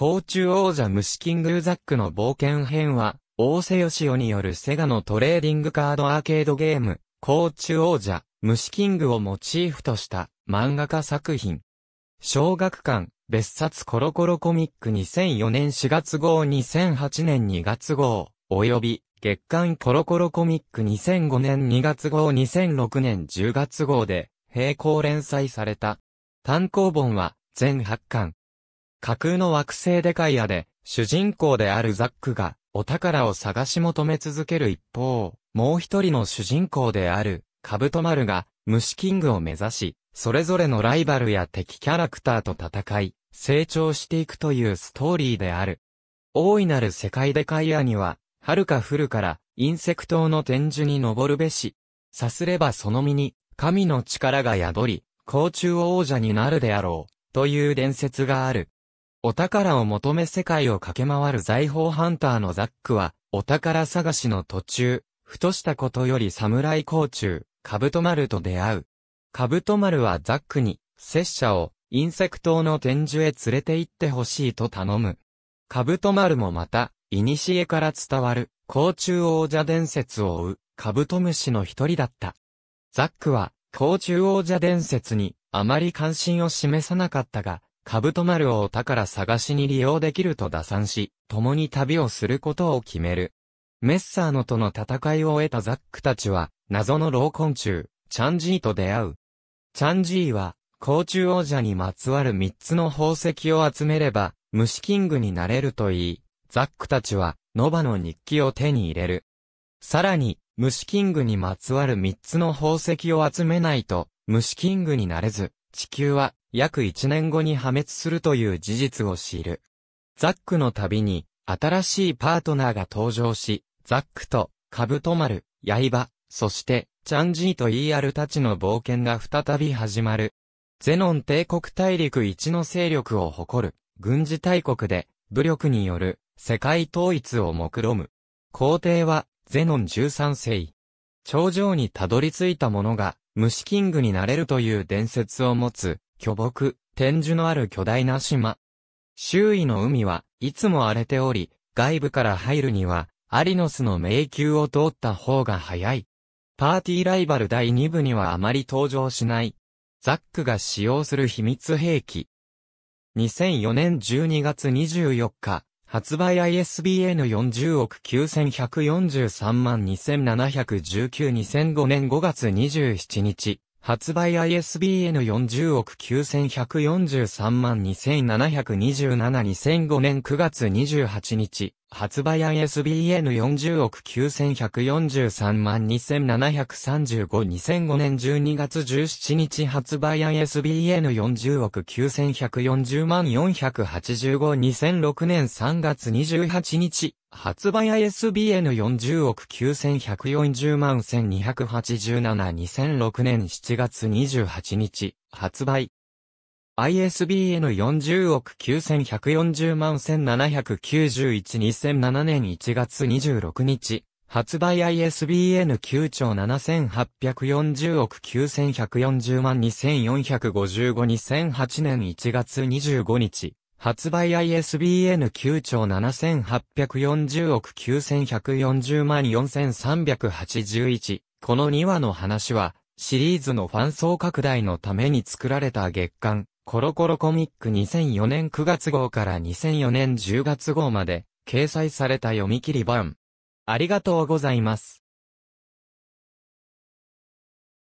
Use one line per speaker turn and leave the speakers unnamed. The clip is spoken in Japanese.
甲虫王者虫キングザックの冒険編は、大瀬義雄によるセガのトレーディングカードアーケードゲーム、甲虫王者、虫キングをモチーフとした漫画家作品。小学館、別冊コロコロコミック2004年4月号2008年2月号、及び月刊コロコロコミック2005年2月号2006年10月号で並行連載された。単行本は全8巻、架空の惑星デカイアで、主人公であるザックが、お宝を探し求め続ける一方、もう一人の主人公である、カブトマルが、虫キングを目指し、それぞれのライバルや敵キャラクターと戦い、成長していくというストーリーである。大いなる世界デカイアには、遥か古から、インセクトの天樹に登るべし。さすればその身に、神の力が宿り、甲虫王者になるであろう、という伝説がある。お宝を求め世界を駆け回る財宝ハンターのザックは、お宝探しの途中、ふとしたことより侍甲虫、カブトマルと出会う。カブトマルはザックに、拙者を、インセク島の天示へ連れて行ってほしいと頼む。カブトマルもまた、古から伝わる、甲虫王者伝説を追う、カブトムシの一人だった。ザックは、甲虫王者伝説に、あまり関心を示さなかったが、カブトマルをお宝探しに利用できると打算し、共に旅をすることを決める。メッサーノとの戦いを終えたザックたちは、謎の老昆虫、チャンジーと出会う。チャンジーは、甲虫王者にまつわる三つの宝石を集めれば、虫キングになれるといい、ザックたちは、ノバの日記を手に入れる。さらに、虫キングにまつわる三つの宝石を集めないと、虫キングになれず、地球は約1年後に破滅するという事実を知る。ザックの旅に、新しいパートナーが登場し、ザックと、カブトマル、ヤイバ、そして、チャンジーと ER たちの冒険が再び始まる。ゼノン帝国大陸一の勢力を誇る、軍事大国で、武力による、世界統一を目論む。皇帝は、ゼノン13世。頂上にたどり着いた者が、虫キングになれるという伝説を持つ、巨木、天樹のある巨大な島。周囲の海はいつも荒れており、外部から入るには、アリノスの迷宮を通った方が早い。パーティーライバル第2部にはあまり登場しない。ザックが使用する秘密兵器。2004年12月24日、発売 ISBN40 億9143万2719 2005年5月27日、発売 ISBN 40億9143万27272005年9月28日、発売 ISBN 40億9143万27352005年12月17日発売 ISBN 40億9140万4852006年3月28日、発売 ISBN 40億9140万1287-2006年7月28日、発売。ISBN 40億9140万1791-2007年1月26日、発売 ISBN 9兆7840億9140万2455-2008年1月25日、発売 ISBN 9兆7840億9140万4381。この2話の話は、シリーズのファン層拡大のために作られた月刊、コロコロコミック2004年9月号から2004年10月号まで、掲載された読み切り版。ありがとうございます。